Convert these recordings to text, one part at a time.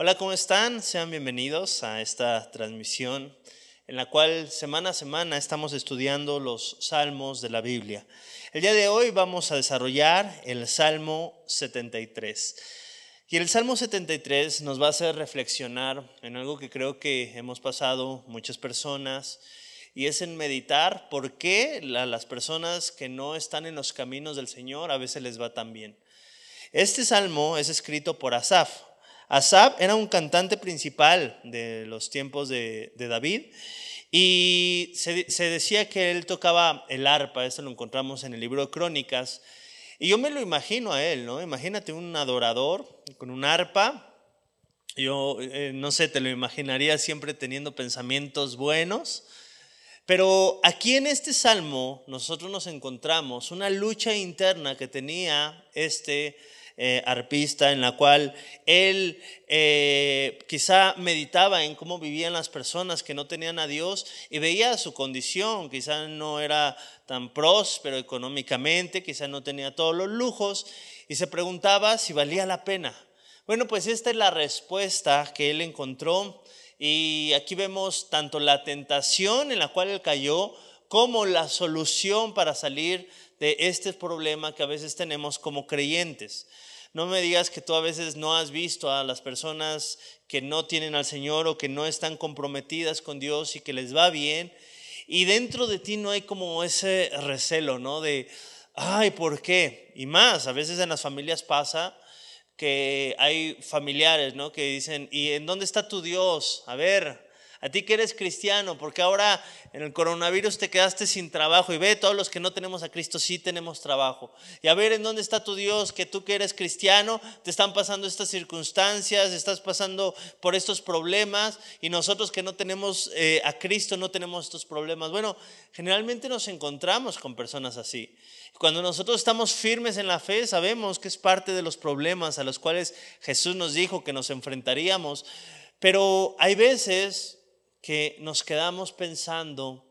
Hola, ¿cómo están? Sean bienvenidos a esta transmisión en la cual semana a semana estamos estudiando los salmos de la Biblia. El día de hoy vamos a desarrollar el Salmo 73. Y el Salmo 73 nos va a hacer reflexionar en algo que creo que hemos pasado muchas personas y es en meditar por qué a las personas que no están en los caminos del Señor a veces les va tan bien. Este salmo es escrito por Asaf, Asab era un cantante principal de los tiempos de, David y se, decía que él tocaba el arpa, esto lo encontramos en el libro de Crónicas. Y yo me lo imagino a él, ¿no? Imagínate un adorador con un arpa. Yo, eh, no sé, te lo imaginaría siempre teniendo pensamientos buenos. Pero aquí en este salmo nosotros nos encontramos una lucha interna que tenía este eh, arpista en la cual él eh, quizá meditaba en cómo vivían las personas que no tenían a Dios y veía su condición, quizá no era tan próspero económicamente, quizá no tenía todos los lujos y se preguntaba si valía la pena. Bueno, pues esta es la respuesta que él encontró y aquí vemos tanto la tentación en la cual él cayó como la solución para salir de este problema que a veces tenemos como creyentes. No me digas que tú a veces no has visto a las personas que no tienen al Señor o que no están comprometidas con Dios y que les va bien. Y dentro de ti no hay como ese recelo, ¿no? De, ay, ¿por qué? Y más, a veces en las familias pasa que hay familiares, ¿no? Que dicen, ¿y en dónde está tu Dios? A ver, a ti que eres cristiano, porque ahora en el coronavirus te quedaste sin trabajo y ve, todos los que no tenemos a Cristo sí tenemos trabajo. Y a ver en dónde está tu Dios, que tú que eres cristiano, te están pasando estas circunstancias, estás pasando por estos problemas y nosotros que no tenemos eh, a Cristo no tenemos estos problemas. Bueno, generalmente nos encontramos con personas así. Cuando nosotros estamos firmes en la fe, sabemos que es parte de los problemas a los cuales Jesús nos dijo que nos enfrentaríamos. Pero hay veces que nos quedamos pensando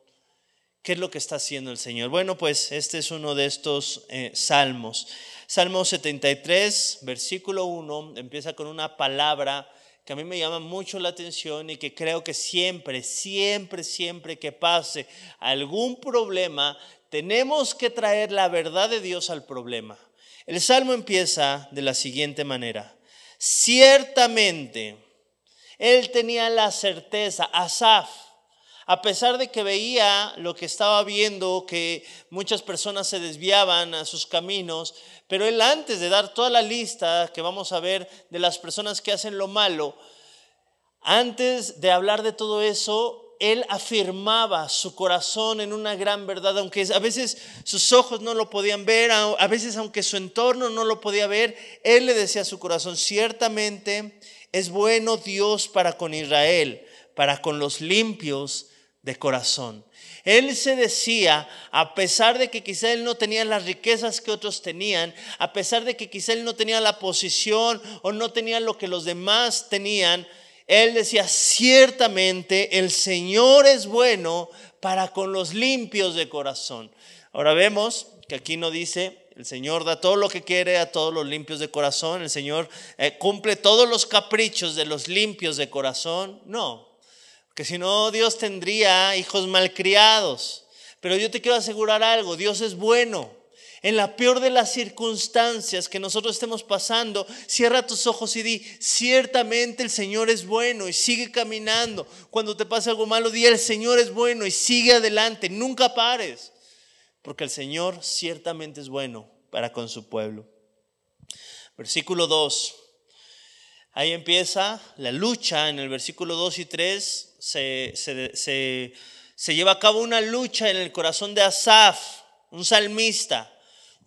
qué es lo que está haciendo el Señor. Bueno, pues este es uno de estos eh, salmos. Salmo 73, versículo 1, empieza con una palabra que a mí me llama mucho la atención y que creo que siempre, siempre, siempre que pase algún problema, tenemos que traer la verdad de Dios al problema. El salmo empieza de la siguiente manera. Ciertamente, él tenía la certeza, Asaf, a pesar de que veía lo que estaba viendo, que muchas personas se desviaban a sus caminos, pero él antes de dar toda la lista que vamos a ver de las personas que hacen lo malo, antes de hablar de todo eso, él afirmaba su corazón en una gran verdad, aunque a veces sus ojos no lo podían ver, a veces aunque su entorno no lo podía ver, él le decía a su corazón, ciertamente es bueno Dios para con Israel, para con los limpios de corazón. Él se decía, a pesar de que quizá él no tenía las riquezas que otros tenían, a pesar de que quizá él no tenía la posición o no tenía lo que los demás tenían, él decía, ciertamente el Señor es bueno para con los limpios de corazón. Ahora vemos que aquí no dice el Señor da todo lo que quiere a todos los limpios de corazón. El Señor eh, cumple todos los caprichos de los limpios de corazón. No, que si no Dios tendría hijos malcriados. Pero yo te quiero asegurar algo, Dios es bueno. En la peor de las circunstancias que nosotros estemos pasando, cierra tus ojos y di, ciertamente el Señor es bueno y sigue caminando. Cuando te pase algo malo, di, el Señor es bueno y sigue adelante, nunca pares porque el Señor ciertamente es bueno para con su pueblo. Versículo 2. Ahí empieza la lucha. En el versículo 2 y 3 se, lleva a cabo una lucha en el corazón de Asaf, un salmista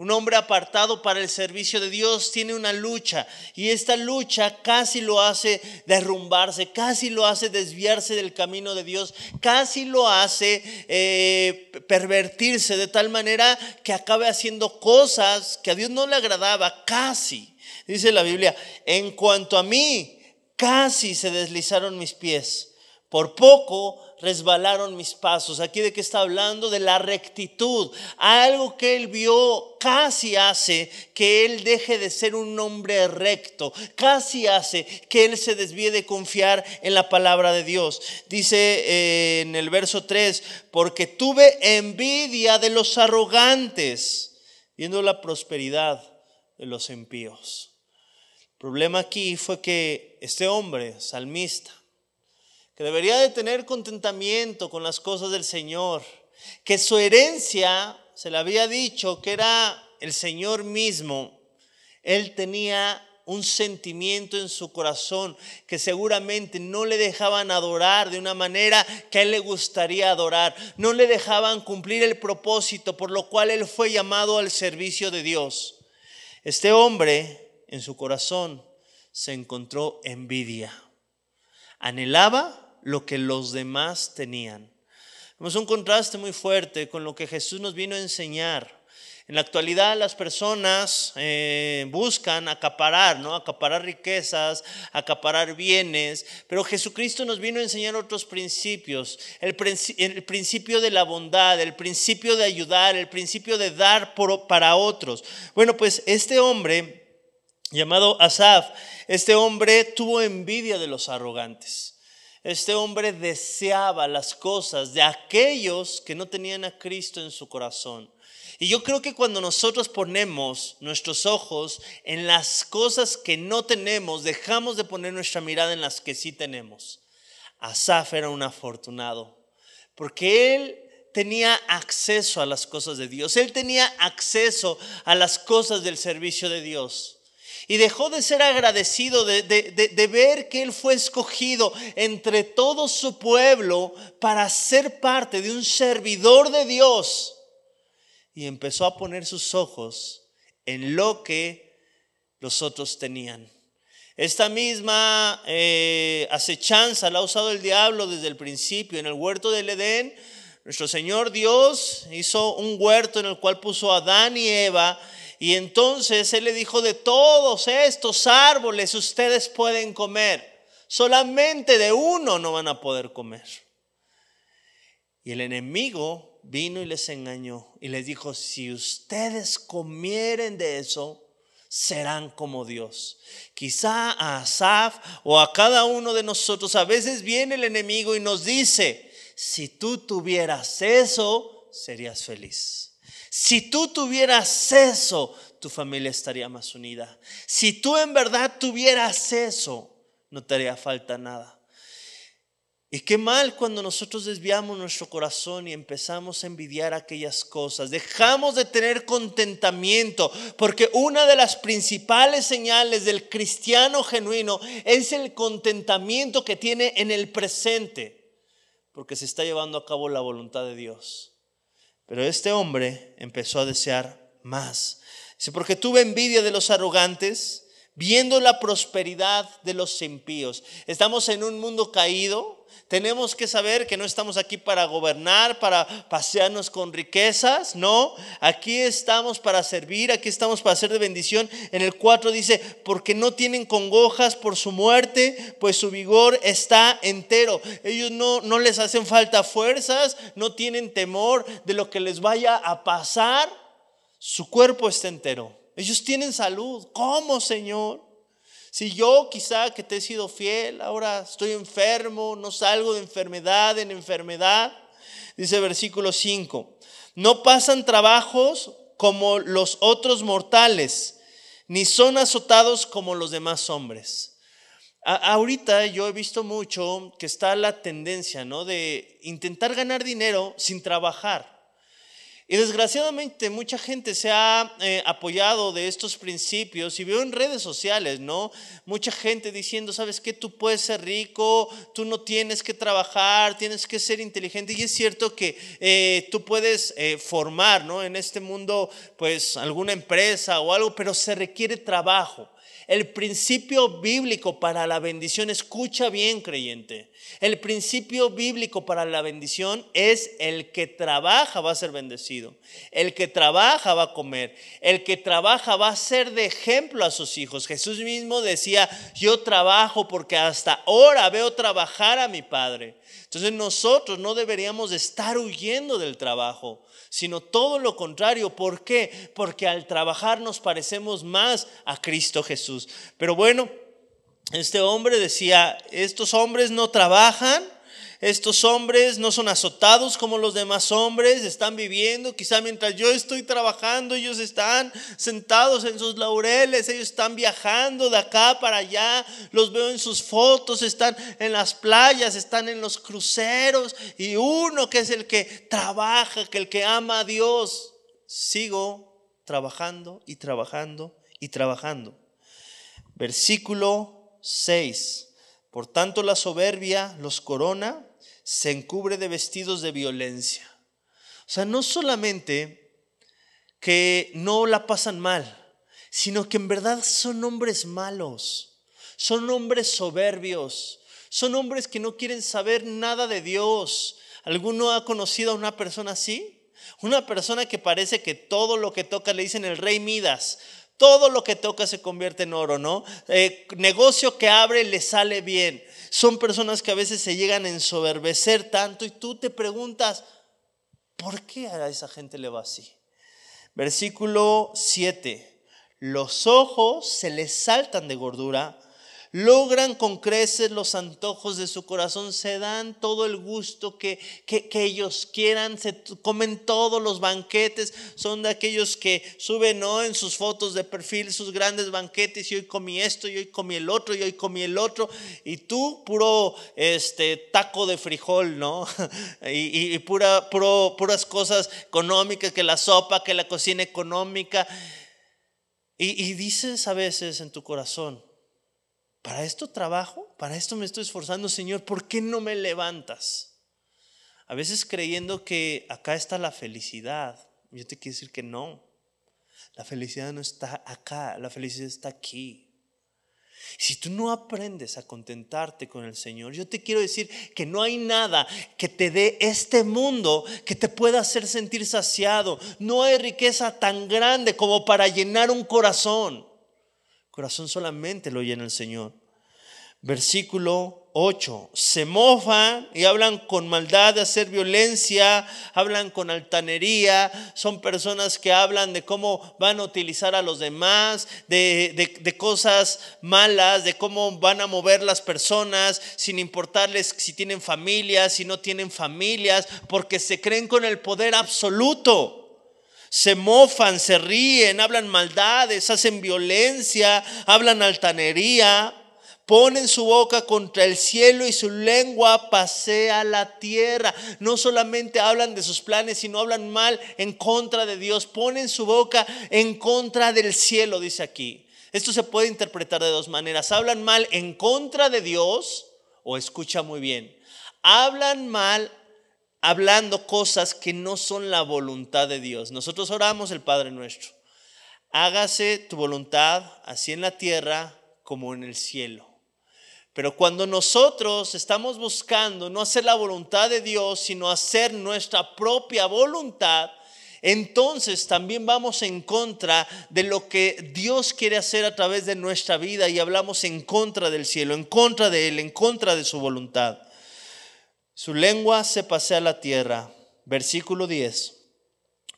un hombre apartado para el servicio de Dios tiene una lucha y esta lucha casi lo hace derrumbarse, casi lo hace desviarse del camino de Dios, casi lo hace eh, pervertirse de tal manera que acabe haciendo cosas que a Dios no le agradaba, casi. Dice la Biblia, en cuanto a mí, casi se deslizaron mis pies. Por poco resbalaron mis pasos. Aquí de qué está hablando? De la rectitud. Algo que él vio casi hace que él deje de ser un hombre recto. Casi hace que él se desvíe de confiar en la palabra de Dios. Dice eh, en el verso 3, porque tuve envidia de los arrogantes, viendo la prosperidad de los impíos. El problema aquí fue que este hombre, salmista, que debería de tener contentamiento con las cosas del Señor, que su herencia, se le había dicho que era el Señor mismo, él tenía un sentimiento en su corazón que seguramente no le dejaban adorar de una manera que a él le gustaría adorar, no le dejaban cumplir el propósito por lo cual él fue llamado al servicio de Dios. Este hombre en su corazón se encontró envidia, anhelaba lo que los demás tenían. Vemos un contraste muy fuerte con lo que Jesús nos vino a enseñar. En la actualidad las personas eh, buscan acaparar, ¿no? Acaparar riquezas, acaparar bienes, pero Jesucristo nos vino a enseñar otros principios, el, principio de la bondad, el principio de ayudar, el principio de dar para otros. Bueno, pues este hombre llamado Asaf, este hombre tuvo envidia de los arrogantes. Este hombre deseaba las cosas de aquellos que no tenían a Cristo en su corazón. Y yo creo que cuando nosotros ponemos nuestros ojos en las cosas que no tenemos, dejamos de poner nuestra mirada en las que sí tenemos. Asaf era un afortunado, porque él tenía acceso a las cosas de Dios, él tenía acceso a las cosas del servicio de Dios y dejó de ser agradecido de, ver que él fue escogido entre todo su pueblo para ser parte de un servidor de Dios. Y empezó a poner sus ojos en lo que los otros tenían. Esta misma eh, acechanza la ha usado el diablo desde el principio. En el huerto del Edén, nuestro Señor Dios hizo un huerto en el cual puso a Adán y Eva y entonces él le dijo, de todos estos árboles ustedes pueden comer, solamente de uno no van a poder comer. Y el enemigo vino y les engañó y les dijo, si ustedes comieren de eso, serán como Dios. Quizá a Asaf o a cada uno de nosotros a veces viene el enemigo y nos dice, si tú tuvieras eso, serías feliz. Si tú tuvieras eso, tu familia estaría más unida. Si tú en verdad tuvieras eso, no te haría falta nada. Y qué mal cuando nosotros desviamos nuestro corazón y empezamos a envidiar aquellas cosas. Dejamos de tener contentamiento, porque una de las principales señales del cristiano genuino es el contentamiento que tiene en el presente, porque se está llevando a cabo la voluntad de Dios. Pero este hombre empezó a desear más. Dice, porque tuve envidia de los arrogantes, viendo la prosperidad de los impíos. Estamos en un mundo caído, tenemos que saber que no estamos aquí para gobernar, para pasearnos con riquezas, no. Aquí estamos para servir, aquí estamos para ser de bendición. En el 4 dice, porque no tienen congojas por su muerte, pues su vigor está entero. Ellos no, no les hacen falta fuerzas, no tienen temor de lo que les vaya a pasar. Su cuerpo está entero. Ellos tienen salud. ¿Cómo, Señor? Si yo quizá que te he sido fiel, ahora estoy enfermo, no salgo de enfermedad en enfermedad, dice versículo 5, no pasan trabajos como los otros mortales, ni son azotados como los demás hombres. ahorita yo he visto mucho que está la tendencia, ¿no? De intentar ganar dinero sin trabajar. Y desgraciadamente mucha gente se ha eh, apoyado de estos principios y veo en redes sociales, ¿no? Mucha gente diciendo, ¿sabes que Tú puedes ser rico, tú no tienes que trabajar, tienes que ser inteligente. Y es cierto que eh, tú puedes eh, formar, ¿no? En este mundo, pues alguna empresa o algo, pero se requiere trabajo el principio bíblico para la bendición, escucha bien creyente, el principio bíblico para la bendición es el que trabaja va a ser bendecido, el que trabaja va a comer, el que trabaja va a ser de ejemplo a sus hijos. Jesús mismo decía, yo trabajo porque hasta ahora veo trabajar a mi Padre. Entonces nosotros no deberíamos estar huyendo del trabajo sino todo lo contrario. ¿Por qué? Porque al trabajar nos parecemos más a Cristo Jesús. Pero bueno, este hombre decía, estos hombres no trabajan estos hombres no son azotados como los demás hombres, están viviendo, quizá mientras yo estoy trabajando, ellos están sentados en sus laureles, ellos están viajando de acá para allá, los veo en sus fotos, están en las playas, están en los cruceros, y uno que es el que trabaja, que el que ama a Dios, sigo trabajando y trabajando y trabajando. Versículo 6. Por tanto, la soberbia los corona se encubre de vestidos de violencia. O sea, no solamente que no la pasan mal, sino que en verdad son hombres malos, son hombres soberbios, son hombres que no quieren saber nada de Dios. ¿Alguno ha conocido a una persona así? Una persona que parece que todo lo que toca le dicen el rey Midas. Todo lo que toca se convierte en oro, ¿no? Eh, negocio que abre le sale bien son personas que a veces se llegan a ensoberbecer tanto y tú te preguntas, ¿por qué a esa gente le va así? Versículo 7. Los ojos se les saltan de gordura logran con creces los antojos de su corazón, se dan todo el gusto que, ellos quieran, se comen todos los banquetes, son de aquellos que suben ¿no? en sus fotos de perfil sus grandes banquetes y hoy comí esto y hoy comí el otro y hoy comí el otro y tú puro este taco de frijol, ¿no? y, pura, puras cosas económicas, que la sopa, que la cocina económica. y, dices a veces en tu corazón, ¿para esto trabajo? ¿Para esto me estoy esforzando, Señor? ¿Por qué no me levantas? A veces creyendo que acá está la felicidad. Yo te quiero decir que no. La felicidad no está acá, la felicidad está aquí. Si tú no aprendes a contentarte con el Señor, yo te quiero decir que no hay nada que te dé este mundo que te pueda hacer sentir saciado. No hay riqueza tan grande como para llenar un corazón corazón solamente lo llena el Señor. Versículo 8. Se mofan y hablan con maldad de hacer violencia, hablan con altanería, son personas que hablan de cómo van a utilizar a los demás, de, de cosas malas, de cómo van a mover las personas, sin importarles si tienen familias, si no tienen familias, porque se creen con el poder absoluto se mofan, se ríen, hablan maldades, hacen violencia, hablan altanería, ponen su boca contra el cielo y su lengua pasea la tierra. No solamente hablan de sus planes, sino hablan mal en contra de Dios, ponen su boca en contra del cielo, dice aquí. Esto se puede interpretar de dos maneras. Hablan mal en contra de Dios o escucha muy bien. Hablan mal hablando cosas que no son la voluntad de Dios. Nosotros oramos el Padre nuestro. Hágase tu voluntad así en la tierra como en el cielo. Pero cuando nosotros estamos buscando no hacer la voluntad de Dios, sino hacer nuestra propia voluntad, entonces también vamos en contra de lo que Dios quiere hacer a través de nuestra vida y hablamos en contra del cielo, en contra de Él, en contra de su voluntad. Su lengua se pasea la tierra. Versículo 10.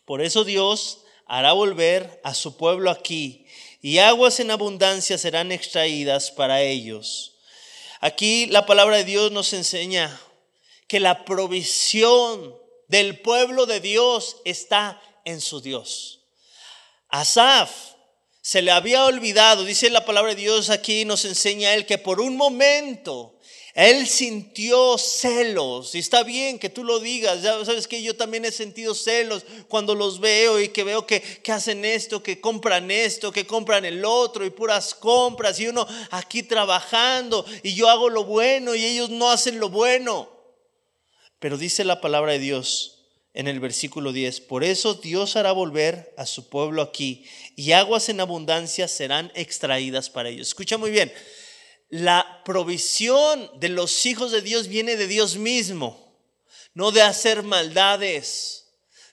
Por eso Dios hará volver a su pueblo aquí, y aguas en abundancia serán extraídas para ellos. Aquí la palabra de Dios nos enseña que la provisión del pueblo de Dios está en su Dios. Asaf se le había olvidado, dice la palabra de Dios aquí, nos enseña él que por un momento él sintió celos. Y está bien que tú lo digas. Ya sabes que yo también he sentido celos cuando los veo y que veo que, que, hacen esto, que compran esto, que compran el otro y puras compras. Y uno aquí trabajando y yo hago lo bueno y ellos no hacen lo bueno. Pero dice la palabra de Dios en el versículo 10. Por eso Dios hará volver a su pueblo aquí y aguas en abundancia serán extraídas para ellos. Escucha muy bien, la provisión de los hijos de Dios viene de Dios mismo, no de hacer maldades.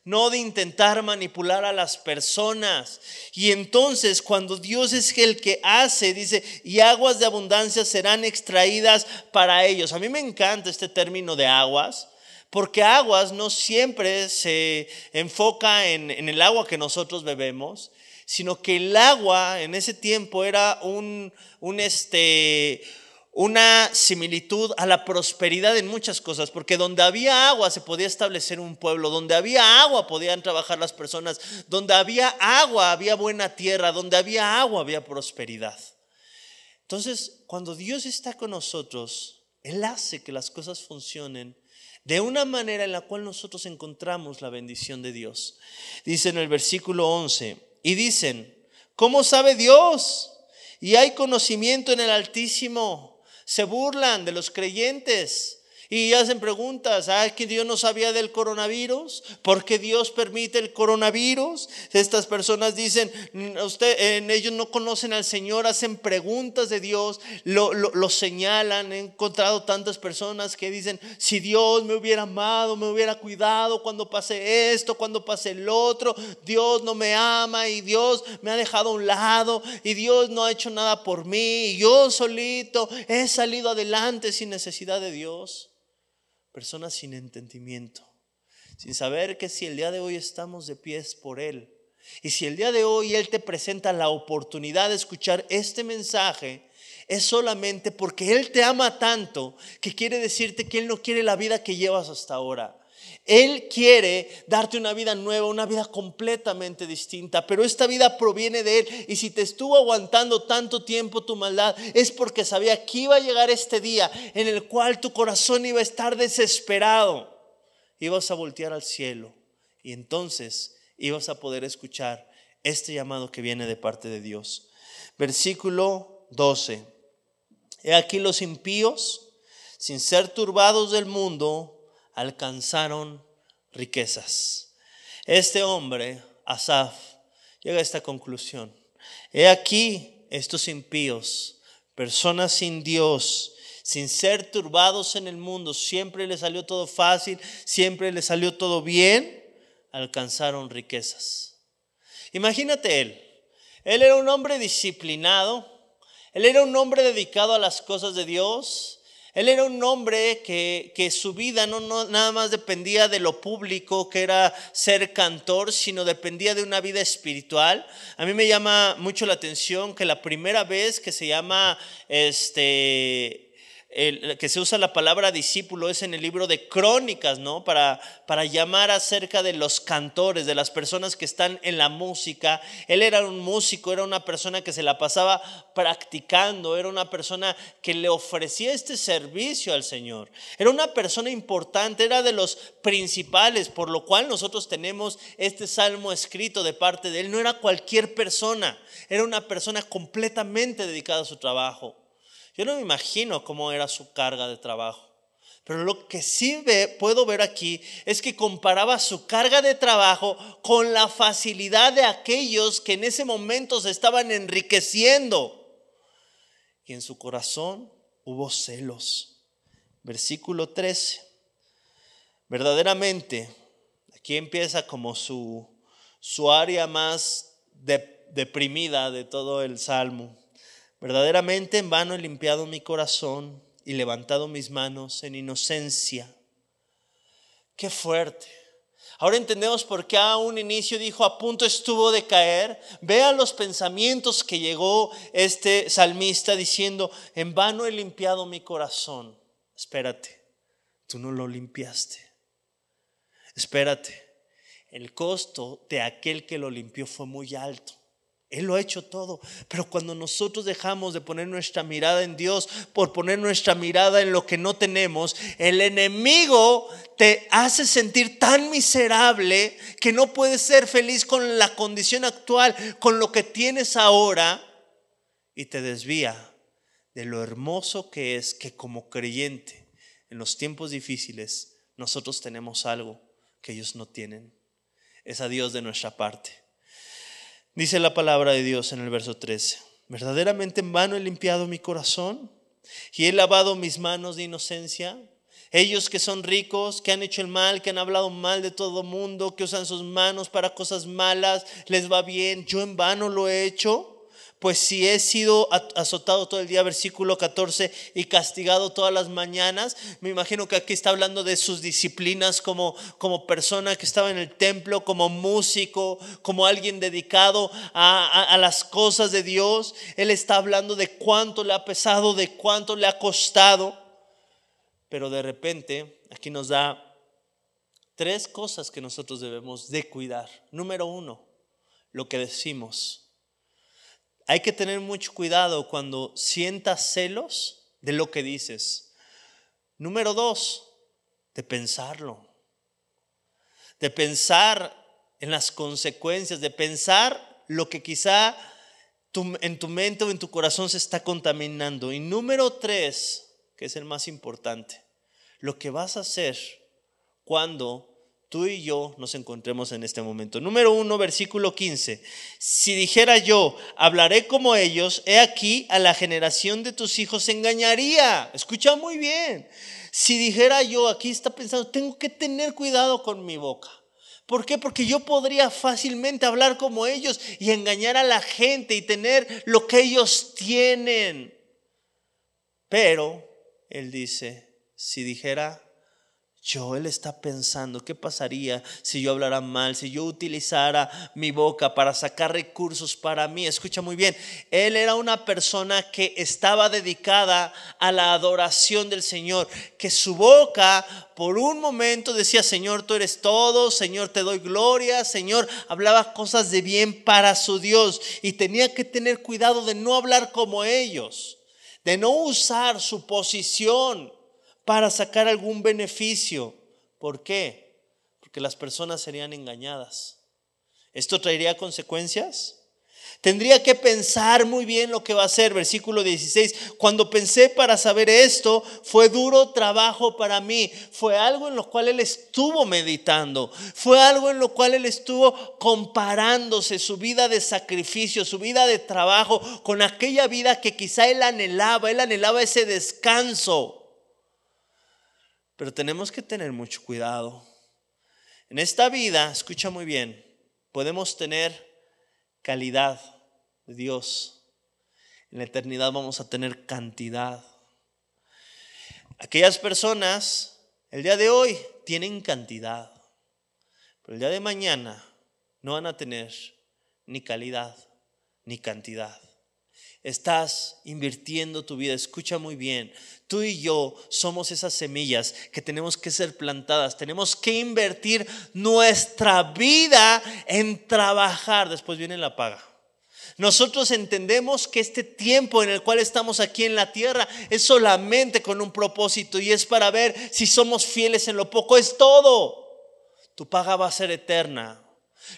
No de intentar manipular a las personas. Y entonces cuando Dios es el que hace, dice, y aguas de abundancia serán extraídas para ellos. A mí me encanta este término de aguas porque aguas no siempre se enfoca en, el agua que nosotros bebemos, sino que el agua en ese tiempo era este, una similitud a la prosperidad en muchas cosas, porque donde había agua se podía establecer un pueblo, donde había agua podían trabajar las personas, donde había agua había buena tierra, donde había agua había prosperidad. Entonces, cuando Dios está con nosotros, Él hace que las cosas funcionen de una manera en la cual nosotros encontramos la bendición de Dios. Dice en el versículo 11, y dicen, ¿cómo sabe Dios? Y hay conocimiento en el Altísimo. Se burlan de los creyentes y hacen preguntas, ah, que Dios no sabía del coronavirus, ¿por qué Dios permite el coronavirus? Estas personas dicen, mm, usted, ellos no conocen al Señor, hacen preguntas de Dios, lo, señalan, he encontrado tantas personas que dicen, si Dios me hubiera amado, me hubiera cuidado cuando pase esto, cuando pase el otro, Dios no me ama y Dios me ha dejado a un lado y Dios no ha hecho nada por mí, y yo solito he salido adelante sin necesidad de Dios personas sin entendimiento, sin saber que si el día de hoy estamos de pies por Él, y si el día de hoy Él te presenta la oportunidad de escuchar este mensaje, es solamente porque Él te ama tanto que quiere decirte que Él no quiere la vida que llevas hasta ahora. Él quiere darte una vida nueva, una vida completamente distinta, pero esta vida proviene de Él. Y si te estuvo aguantando tanto tiempo tu maldad, es porque sabía que iba a llegar este día en el cual tu corazón iba a estar desesperado. Ibas a voltear al cielo y entonces ibas a poder escuchar este llamado que viene de parte de Dios. Versículo 12. He aquí los impíos, sin ser turbados del mundo, alcanzaron riquezas. Este hombre, Asaf, llega a esta conclusión. He aquí estos impíos, personas sin Dios, sin ser turbados en el mundo, siempre les salió todo fácil, siempre le salió todo bien, alcanzaron riquezas. Imagínate él. Él era un hombre disciplinado, él era un hombre dedicado a las cosas de Dios, él era un hombre que, su vida no, no, nada más dependía de lo público, que era ser cantor, sino dependía de una vida espiritual. A mí me llama mucho la atención que la primera vez que se llama este, el, que se usa la palabra discípulo es en el libro de crónicas, ¿no? Para, para llamar acerca de los cantores, de las personas que están en la música. Él era un músico, era una persona que se la pasaba practicando, era una persona que le ofrecía este servicio al Señor. Era una persona importante, era de los principales, por lo cual nosotros tenemos este salmo escrito de parte de él. No era cualquier persona, era una persona completamente dedicada a su trabajo. Yo no me imagino cómo era su carga de trabajo. Pero lo que sí puedo ver aquí es que comparaba su carga de trabajo con la facilidad de aquellos que en ese momento se estaban enriqueciendo. Y en su corazón hubo celos. Versículo 13. Verdaderamente, aquí empieza como su, su área más deprimida de todo el Salmo. Verdaderamente en vano he limpiado mi corazón y levantado mis manos en inocencia. Qué fuerte. Ahora entendemos por qué a un inicio dijo, a punto estuvo de caer. vea los pensamientos que llegó este salmista diciendo, en vano he limpiado mi corazón. Espérate, tú no lo limpiaste. Espérate, el costo de aquel que lo limpió fue muy alto. Él lo ha hecho todo. Pero cuando nosotros dejamos de poner nuestra mirada en Dios por poner nuestra mirada en lo que no tenemos, el enemigo te hace sentir tan miserable que no puedes ser feliz con la condición actual, con lo que tienes ahora, y te desvía de lo hermoso que es que como creyente, en los tiempos difíciles, nosotros tenemos algo que ellos no tienen. Es a Dios de nuestra parte. Dice la palabra de Dios en el verso 13, verdaderamente en vano he limpiado mi corazón y he lavado mis manos de inocencia. Ellos que son ricos, que han hecho el mal, que han hablado mal de todo mundo, que usan sus manos para cosas malas, les va bien. Yo en vano lo he hecho pues si he sido azotado todo el día, versículo 14, y castigado todas las mañanas, me imagino que aquí está hablando de sus disciplinas como, persona que estaba en el templo, como músico, como alguien dedicado a, a las cosas de Dios. Él está hablando de cuánto le ha pesado, de cuánto le ha costado. Pero de repente, aquí nos da tres cosas que nosotros debemos de cuidar. Número uno, lo que decimos. Hay que tener mucho cuidado cuando sientas celos de lo que dices. Número dos, de pensarlo. De pensar en las consecuencias, de pensar lo que quizá en tu mente o en tu corazón se está contaminando. Y número tres, que es el más importante, lo que vas a hacer cuando tú y yo nos encontremos en este momento. Número 1, versículo 15. Si dijera yo, hablaré como ellos, he aquí a la generación de tus hijos engañaría. Escucha muy bien. Si dijera yo, aquí está pensando, tengo que tener cuidado con mi boca. ¿Por qué? Porque yo podría fácilmente hablar como ellos y engañar a la gente y tener lo que ellos tienen. Pero, él dice, si dijera él está pensando, ¿qué pasaría si yo hablara mal, si yo utilizara mi boca para sacar recursos para mí? Escucha muy bien, él era una persona que estaba dedicada a la adoración del Señor, que su boca por un momento decía, Señor, tú eres todo, Señor, te doy gloria, Señor, hablaba cosas de bien para su Dios y tenía que tener cuidado de no hablar como ellos, de no usar su posición para sacar algún beneficio. ¿Por qué? Porque las personas serían engañadas. ¿Esto traería consecuencias? Tendría que pensar muy bien lo que va a hacer. Versículo 16. Cuando pensé para saber esto, fue duro trabajo para mí. Fue algo en lo cual él estuvo meditando. Fue algo en lo cual él estuvo comparándose su vida de sacrificio, su vida de trabajo, con aquella vida que quizá él anhelaba. Él anhelaba ese descanso. Pero tenemos que tener mucho cuidado. En esta vida, escucha muy bien, podemos tener calidad de Dios. En la eternidad vamos a tener cantidad. Aquellas personas, el día de hoy, tienen cantidad, pero el día de mañana no van a tener ni calidad ni cantidad. Estás invirtiendo tu vida. Escucha muy bien. Tú y yo somos esas semillas que tenemos que ser plantadas. Tenemos que invertir nuestra vida en trabajar. Después viene la paga. Nosotros entendemos que este tiempo en el cual estamos aquí en la tierra es solamente con un propósito y es para ver si somos fieles en lo poco. Es todo. Tu paga va a ser eterna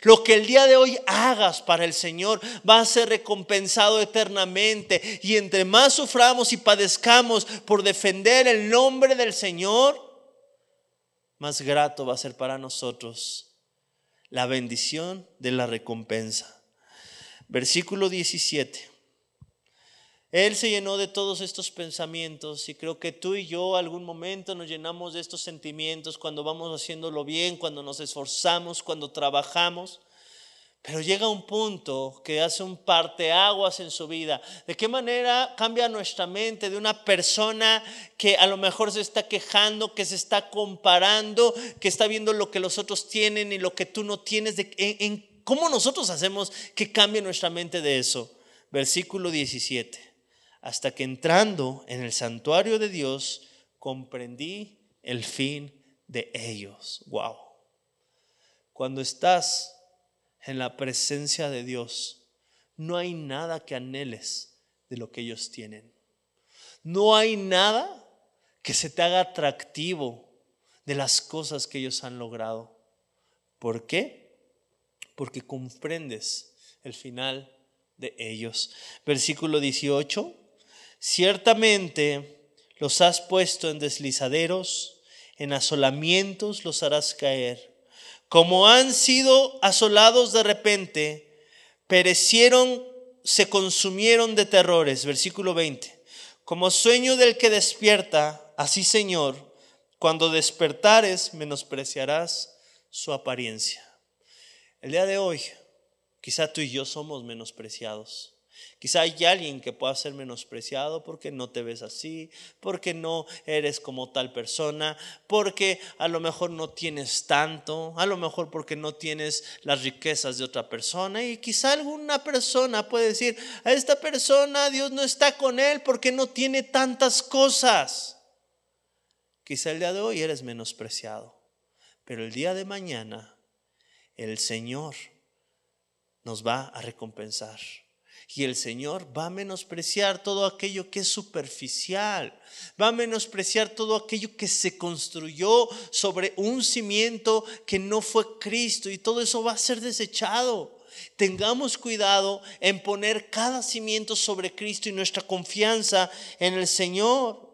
lo que el día de hoy hagas para el Señor va a ser recompensado eternamente. Y entre más suframos y padezcamos por defender el nombre del Señor, más grato va a ser para nosotros la bendición de la recompensa. Versículo 17. Él se llenó de todos estos pensamientos y creo que tú y yo algún momento nos llenamos de estos sentimientos cuando vamos haciéndolo bien, cuando nos esforzamos, cuando trabajamos. Pero llega un punto que hace un parteaguas en su vida. ¿De qué manera cambia nuestra mente de una persona que a lo mejor se está quejando, que se está comparando, que está viendo lo que los otros tienen y lo que tú no tienes? De, ¿Cómo nosotros hacemos que cambie nuestra mente de eso? Versículo 17 hasta que entrando en el santuario de Dios comprendí el fin de ellos. Wow. Cuando estás en la presencia de Dios, no hay nada que anheles de lo que ellos tienen. No hay nada que se te haga atractivo de las cosas que ellos han logrado. ¿Por qué? Porque comprendes el final de ellos. Versículo 18 Ciertamente los has puesto en deslizaderos, en asolamientos los harás caer. Como han sido asolados de repente, perecieron, se consumieron de terrores. Versículo 20. Como sueño del que despierta, así Señor, cuando despertares menospreciarás su apariencia. El día de hoy, quizá tú y yo somos menospreciados. Quizá hay alguien que pueda ser menospreciado porque no te ves así, porque no eres como tal persona, porque a lo mejor no tienes tanto, a lo mejor porque no tienes las riquezas de otra persona. Y quizá alguna persona puede decir, a esta persona Dios no está con él porque no tiene tantas cosas. Quizá el día de hoy eres menospreciado, pero el día de mañana el Señor nos va a recompensar. Y el Señor va a menospreciar todo aquello que es superficial, va a menospreciar todo aquello que se construyó sobre un cimiento que no fue Cristo y todo eso va a ser desechado. Tengamos cuidado en poner cada cimiento sobre Cristo y nuestra confianza en el Señor.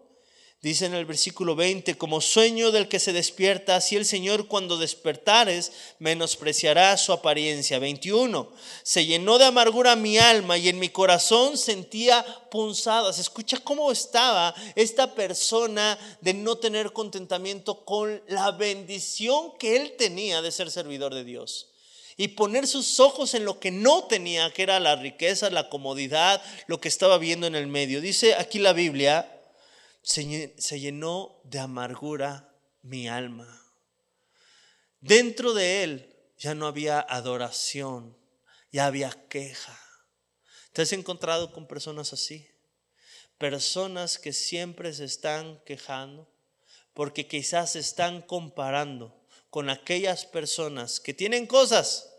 Dice en el versículo 20, como sueño del que se despierta, así el Señor cuando despertares menospreciará su apariencia. 21, se llenó de amargura mi alma y en mi corazón sentía punzadas. Escucha cómo estaba esta persona de no tener contentamiento con la bendición que él tenía de ser servidor de Dios y poner sus ojos en lo que no tenía, que era la riqueza, la comodidad, lo que estaba viendo en el medio. Dice aquí la Biblia, se llenó de amargura mi alma. Dentro de él ya no había adoración, ya había queja. ¿Te has encontrado con personas así? Personas que siempre se están quejando porque quizás se están comparando con aquellas personas que tienen cosas,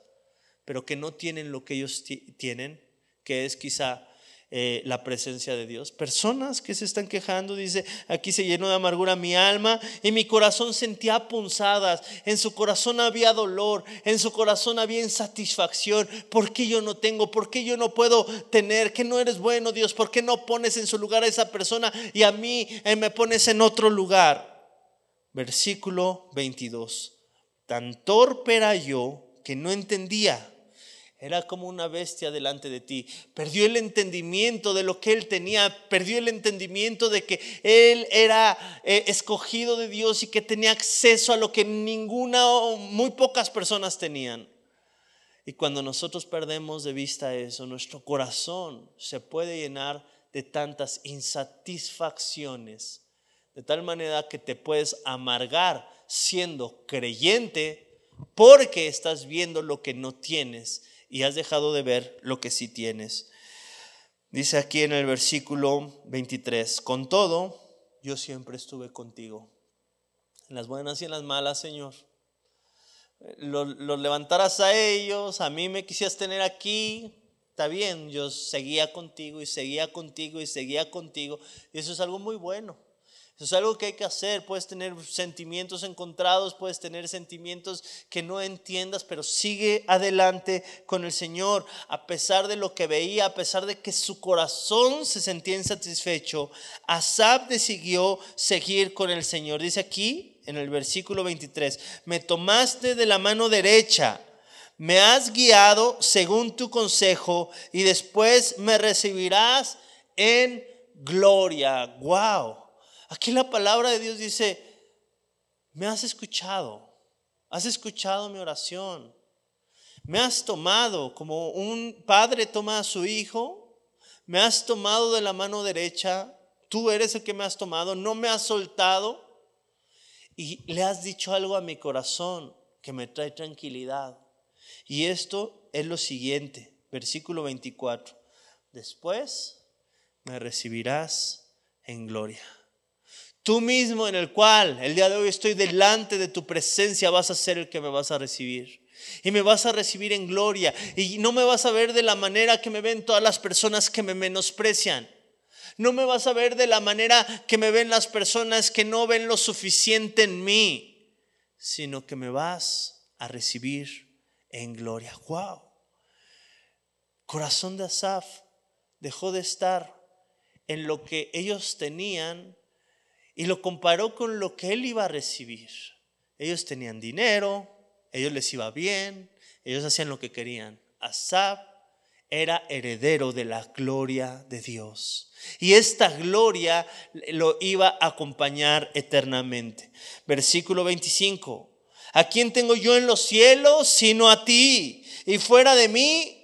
pero que no tienen lo que ellos tienen, que es quizá eh, la presencia de Dios. Personas que se están quejando, dice, aquí se llenó de amargura mi alma y mi corazón sentía punzadas, en su corazón había dolor, en su corazón había insatisfacción, ¿por qué yo no tengo? ¿Por qué yo no puedo tener? ¿Que no eres bueno Dios? ¿Por qué no pones en su lugar a esa persona y a mí eh, me pones en otro lugar? Versículo 22. Tan torpe era yo que no entendía era como una bestia delante de ti. Perdió el entendimiento de lo que él tenía, perdió el entendimiento de que él era eh, escogido de Dios y que tenía acceso a lo que ninguna o muy pocas personas tenían. Y cuando nosotros perdemos de vista eso, nuestro corazón se puede llenar de tantas insatisfacciones, de tal manera que te puedes amargar siendo creyente porque estás viendo lo que no tienes y has dejado de ver lo que sí tienes. Dice aquí en el versículo 23, con todo, yo siempre estuve contigo, en las buenas y en las malas, Señor. Los, levantarás a ellos, a mí me quisieras tener aquí, está bien, yo seguía contigo y seguía contigo y seguía contigo, y eso es algo muy bueno. Eso es algo que hay que hacer. Puedes tener sentimientos encontrados, puedes tener sentimientos que no entiendas, pero sigue adelante con el Señor. A pesar de lo que veía, a pesar de que su corazón se sentía insatisfecho, Asab decidió seguir con el Señor. Dice aquí en el versículo 23, me tomaste de la mano derecha. Me has guiado según tu consejo y después me recibirás en gloria. ¡Wow! Aquí la palabra de Dios dice, me has escuchado, has escuchado mi oración, me has tomado como un padre toma a su hijo, me has tomado de la mano derecha, tú eres el que me has tomado, no me has soltado y le has dicho algo a mi corazón que me trae tranquilidad. Y esto es lo siguiente, versículo 24. Después me recibirás en gloria. Tú mismo en el cual el día de hoy estoy delante de tu presencia vas a ser el que me vas a recibir. Y me vas a recibir en gloria. Y no me vas a ver de la manera que me ven todas las personas que me menosprecian. No me vas a ver de la manera que me ven las personas que no ven lo suficiente en mí, sino que me vas a recibir en gloria. ¡Wow! Corazón de Asaf dejó de estar en lo que ellos tenían y lo comparó con lo que él iba a recibir. Ellos tenían dinero, ellos les iba bien, ellos hacían lo que querían. Azab era heredero de la gloria de Dios. Y esta gloria lo iba a acompañar eternamente. Versículo 25. ¿A quién tengo yo en los cielos sino a ti? Y fuera de mí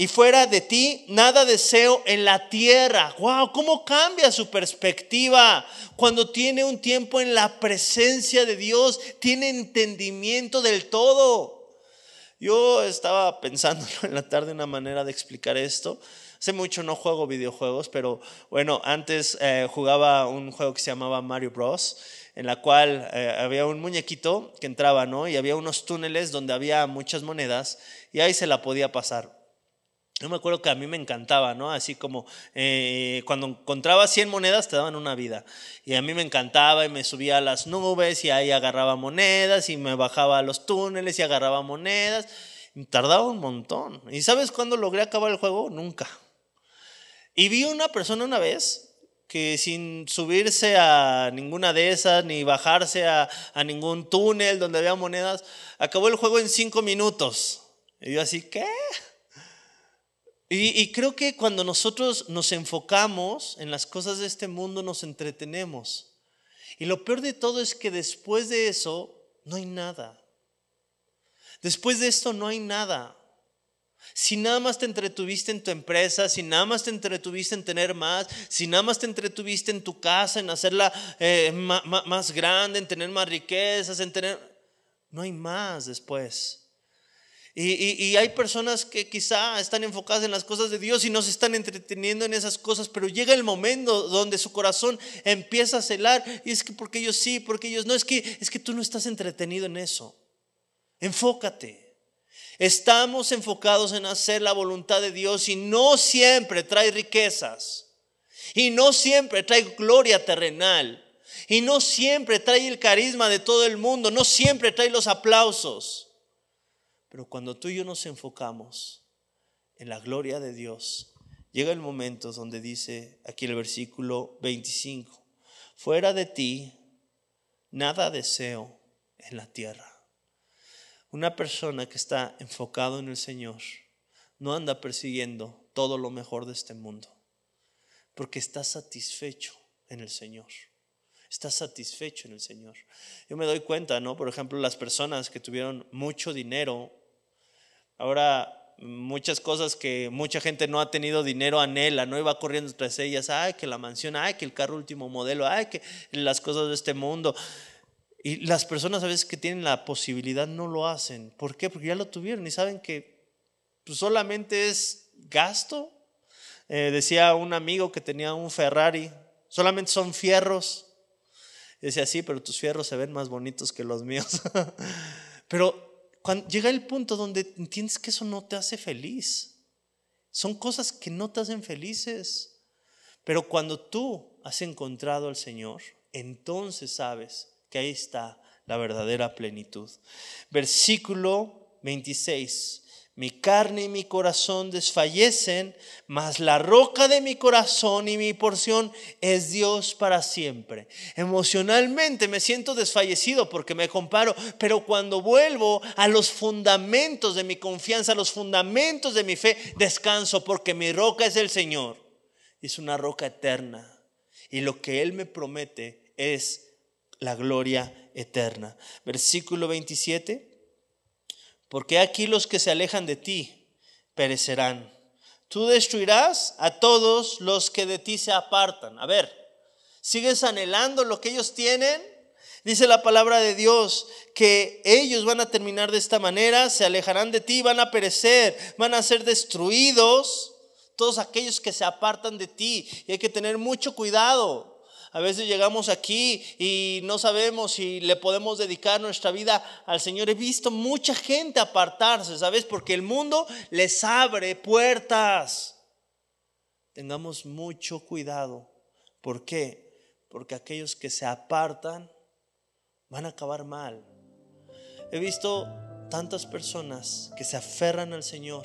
y fuera de ti nada deseo en la tierra. Wow, cómo cambia su perspectiva cuando tiene un tiempo en la presencia de Dios, tiene entendimiento del todo. Yo estaba pensando en la tarde una manera de explicar esto. Hace mucho no juego videojuegos, pero bueno, antes eh, jugaba un juego que se llamaba Mario Bros en la cual eh, había un muñequito que entraba, ¿no? Y había unos túneles donde había muchas monedas y ahí se la podía pasar. Yo me acuerdo que a mí me encantaba, ¿no? Así como eh, cuando encontraba 100 monedas te daban una vida. Y a mí me encantaba y me subía a las nubes y ahí agarraba monedas y me bajaba a los túneles y agarraba monedas. Tardaba un montón. ¿Y sabes cuándo logré acabar el juego? Nunca. Y vi una persona una vez que sin subirse a ninguna de esas ni bajarse a, a ningún túnel donde había monedas, acabó el juego en 5 minutos. Y yo así, ¿qué? Y, creo que cuando nosotros nos enfocamos en las cosas de este mundo, nos entretenemos. Y lo peor de todo es que después de eso, no hay nada. Después de esto, no hay nada. Si nada más te entretuviste en tu empresa, si nada más te entretuviste en tener más, si nada más te entretuviste en tu casa, en hacerla eh, más, más grande, en tener más riquezas, en tener... No hay más después. Y, hay personas que quizá están enfocadas en las cosas de Dios y no se están entreteniendo en esas cosas, pero llega el momento donde su corazón empieza a celar y es que porque ellos sí, porque ellos no, es que, es que tú no estás entretenido en eso. Enfócate. Estamos enfocados en hacer la voluntad de Dios y no siempre trae riquezas y no siempre trae gloria terrenal y no siempre trae el carisma de todo el mundo, no siempre trae los aplausos. Pero cuando tú y yo nos enfocamos en la gloria de Dios, llega el momento donde dice aquí el versículo 25, fuera de ti nada deseo en la tierra. Una persona que está enfocado en el Señor no anda persiguiendo todo lo mejor de este mundo, porque está satisfecho en el Señor. Está satisfecho en el Señor. Yo me doy cuenta, ¿no? Por ejemplo, las personas que tuvieron mucho dinero Ahora, muchas cosas que mucha gente no ha tenido dinero anhela, no iba corriendo tras ellas, ay, que la mansión, ay, que el carro último modelo, ay, que las cosas de este mundo. Y las personas a veces que tienen la posibilidad no lo hacen. ¿Por qué? Porque ya lo tuvieron y saben que pues, solamente es gasto. Eh, decía un amigo que tenía un Ferrari, solamente son fierros. decía, ah, sí, pero tus fierros se ven más bonitos que los míos. pero llega el punto donde entiendes que eso no te hace feliz. Son cosas que no te hacen felices. Pero cuando tú has encontrado al Señor, entonces sabes que ahí está la verdadera plenitud. Versículo 26. Mi carne y mi corazón desfallecen, mas la roca de mi corazón y mi porción es Dios para siempre. Emocionalmente me siento desfallecido porque me comparo, pero cuando vuelvo a los fundamentos de mi confianza, a los fundamentos de mi fe, descanso porque mi roca es el Señor. Es una roca eterna y lo que Él me promete es la gloria eterna. Versículo 27 porque aquí los que se alejan de ti perecerán. Tú destruirás a todos los que de ti se apartan. A ver, ¿sigues anhelando lo que ellos tienen? Dice la palabra de Dios que ellos van a terminar de esta manera, se alejarán de ti, van a perecer, van a ser destruidos todos aquellos que se apartan de ti. Y hay que tener mucho cuidado a veces llegamos aquí y no sabemos si le podemos dedicar nuestra vida al Señor. He visto mucha gente apartarse, ¿sabes? Porque el mundo les abre puertas. Tengamos mucho cuidado. ¿Por qué? Porque aquellos que se apartan van a acabar mal. He visto tantas personas que se aferran al Señor,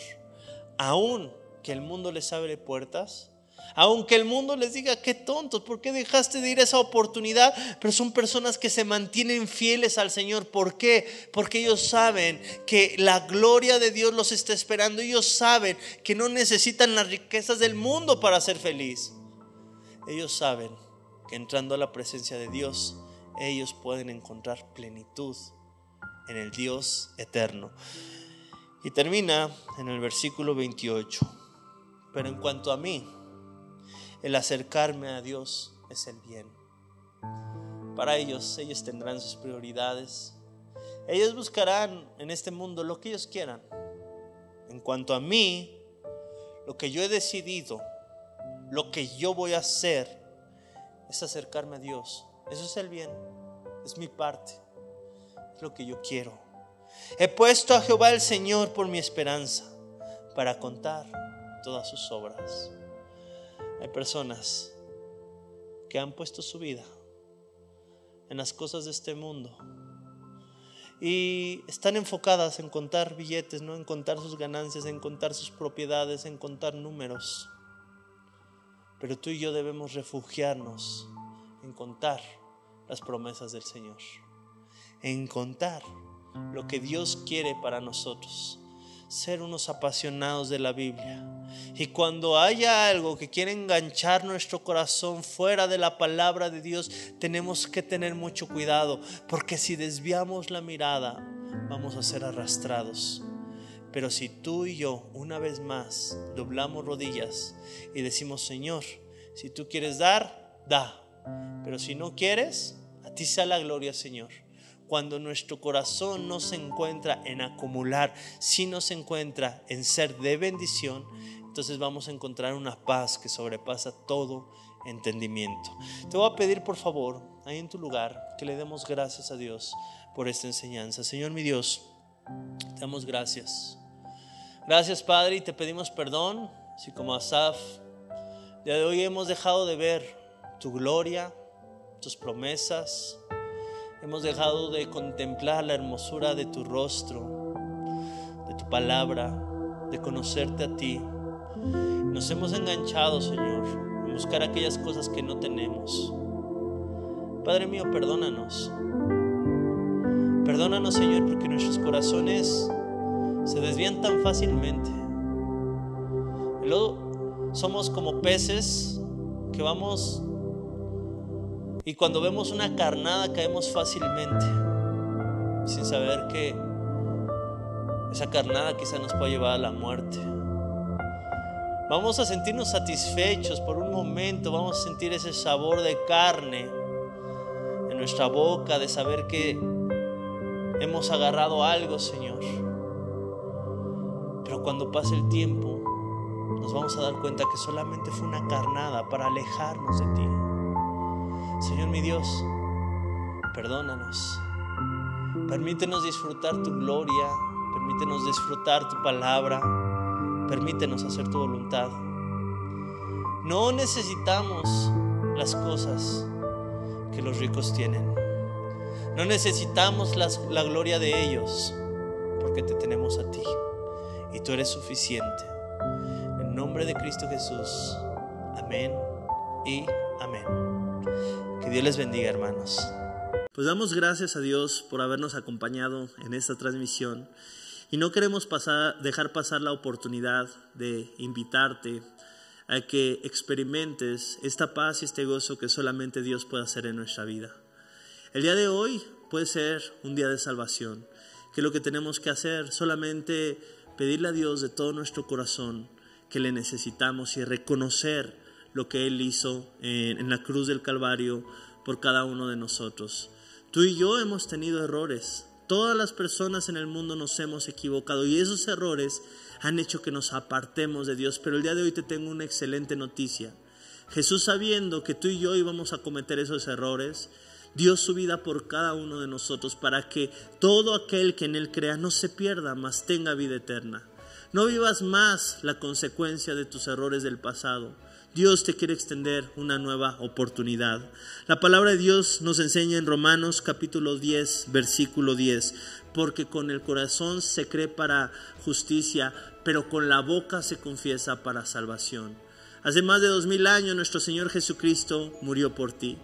aún que el mundo les abre puertas aunque el mundo les diga, qué tontos, ¿por qué dejaste de ir esa oportunidad? Pero son personas que se mantienen fieles al Señor. ¿Por qué? Porque ellos saben que la gloria de Dios los está esperando. Ellos saben que no necesitan las riquezas del mundo para ser feliz. Ellos saben que entrando a la presencia de Dios, ellos pueden encontrar plenitud en el Dios eterno. Y termina en el versículo 28. Pero en cuanto a mí, el acercarme a Dios es el bien. Para ellos, ellos tendrán sus prioridades. Ellos buscarán en este mundo lo que ellos quieran. En cuanto a mí, lo que yo he decidido, lo que yo voy a hacer, es acercarme a Dios. Eso es el bien, es mi parte, es lo que yo quiero. He puesto a Jehová el Señor por mi esperanza, para contar todas sus obras. Hay personas que han puesto su vida en las cosas de este mundo y están enfocadas en contar billetes, no en contar sus ganancias, en contar sus propiedades, en contar números. Pero tú y yo debemos refugiarnos en contar las promesas del Señor, en contar lo que Dios quiere para nosotros ser unos apasionados de la Biblia. Y cuando haya algo que quiera enganchar nuestro corazón fuera de la palabra de Dios, tenemos que tener mucho cuidado, porque si desviamos la mirada, vamos a ser arrastrados. Pero si tú y yo, una vez más, doblamos rodillas y decimos, Señor, si tú quieres dar, da. Pero si no quieres, a ti sea la gloria, Señor cuando nuestro corazón no se encuentra en acumular, sino se encuentra en ser de bendición, entonces vamos a encontrar una paz que sobrepasa todo entendimiento. Te voy a pedir por favor, ahí en tu lugar, que le demos gracias a Dios por esta enseñanza. Señor mi Dios, te damos gracias. Gracias Padre y te pedimos perdón si como Asaf, de hoy hemos dejado de ver tu gloria, tus promesas, Hemos dejado de contemplar la hermosura de tu rostro, de tu palabra, de conocerte a ti. Nos hemos enganchado, Señor, en buscar aquellas cosas que no tenemos. Padre mío, perdónanos. Perdónanos, Señor, porque nuestros corazones se desvían tan fácilmente. Luego somos como peces que vamos y cuando vemos una carnada caemos fácilmente, sin saber que esa carnada quizá nos pueda llevar a la muerte. Vamos a sentirnos satisfechos por un momento, vamos a sentir ese sabor de carne en nuestra boca, de saber que hemos agarrado algo, Señor. Pero cuando pase el tiempo, nos vamos a dar cuenta que solamente fue una carnada para alejarnos de ti. Señor mi Dios, perdónanos. Permítenos disfrutar tu gloria, permítenos disfrutar tu palabra, permítenos hacer tu voluntad. No necesitamos las cosas que los ricos tienen. No necesitamos la gloria de ellos, porque te tenemos a ti y tú eres suficiente. En nombre de Cristo Jesús. Amén y amén. Dios les bendiga, hermanos. Pues damos gracias a Dios por habernos acompañado en esta transmisión y no queremos dejar pasar la oportunidad de invitarte a que experimentes esta paz y este gozo que solamente Dios puede hacer en nuestra vida. El día de hoy puede ser un día de salvación, que lo que tenemos que hacer solamente pedirle a Dios de todo nuestro corazón que le necesitamos y reconocer lo que Él hizo eh, en, la cruz del Calvario por cada uno de nosotros. Tú y yo hemos tenido errores. Todas las personas en el mundo nos hemos equivocado y esos errores han hecho que nos apartemos de Dios. Pero el día de hoy te tengo una excelente noticia. Jesús sabiendo que tú y yo íbamos a cometer esos errores, dio su vida por cada uno de nosotros para que todo aquel que en Él crea no se pierda, mas tenga vida eterna. No vivas más la consecuencia de tus errores del pasado. Dios te quiere extender una nueva oportunidad. La palabra de Dios nos enseña en Romanos capítulo 10, versículo 10, porque con el corazón se cree para justicia, pero con la boca se confiesa para salvación. Hace más de dos mil años nuestro Señor Jesucristo murió por ti.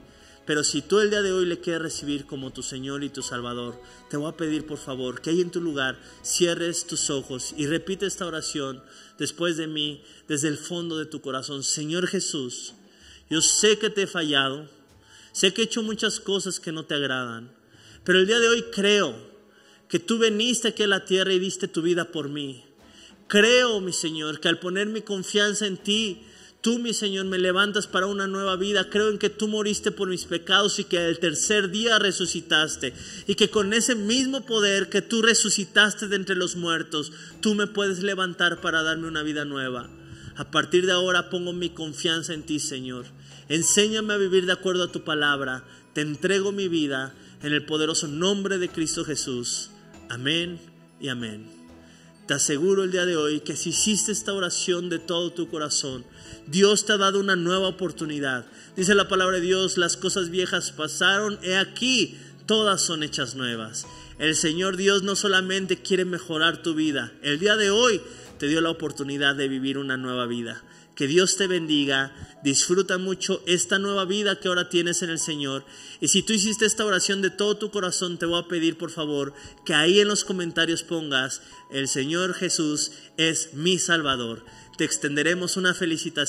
Pero si tú el día de hoy le quieres recibir como tu Señor y tu Salvador, te voy a pedir por favor que ahí en tu lugar cierres tus ojos y repite esta oración después de mí, desde el fondo de tu corazón. Señor Jesús, yo sé que te he fallado, sé que he hecho muchas cosas que no te agradan, pero el día de hoy creo que tú veniste aquí a la tierra y diste tu vida por mí. Creo, mi Señor, que al poner mi confianza en ti, Tú, mi Señor, me levantas para una nueva vida. Creo en que tú moriste por mis pecados y que el tercer día resucitaste. Y que con ese mismo poder que tú resucitaste de entre los muertos, tú me puedes levantar para darme una vida nueva. A partir de ahora pongo mi confianza en ti, Señor. Enséñame a vivir de acuerdo a tu palabra. Te entrego mi vida en el poderoso nombre de Cristo Jesús. Amén y amén. Te aseguro el día de hoy que si hiciste esta oración de todo tu corazón, Dios te ha dado una nueva oportunidad. Dice la palabra de Dios, las cosas viejas pasaron, he aquí, todas son hechas nuevas. El Señor Dios no solamente quiere mejorar tu vida, el día de hoy te dio la oportunidad de vivir una nueva vida. Que Dios te bendiga, disfruta mucho esta nueva vida que ahora tienes en el Señor. Y si tú hiciste esta oración de todo tu corazón, te voy a pedir por favor que ahí en los comentarios pongas, el Señor Jesús es mi Salvador. Te extenderemos una felicitación.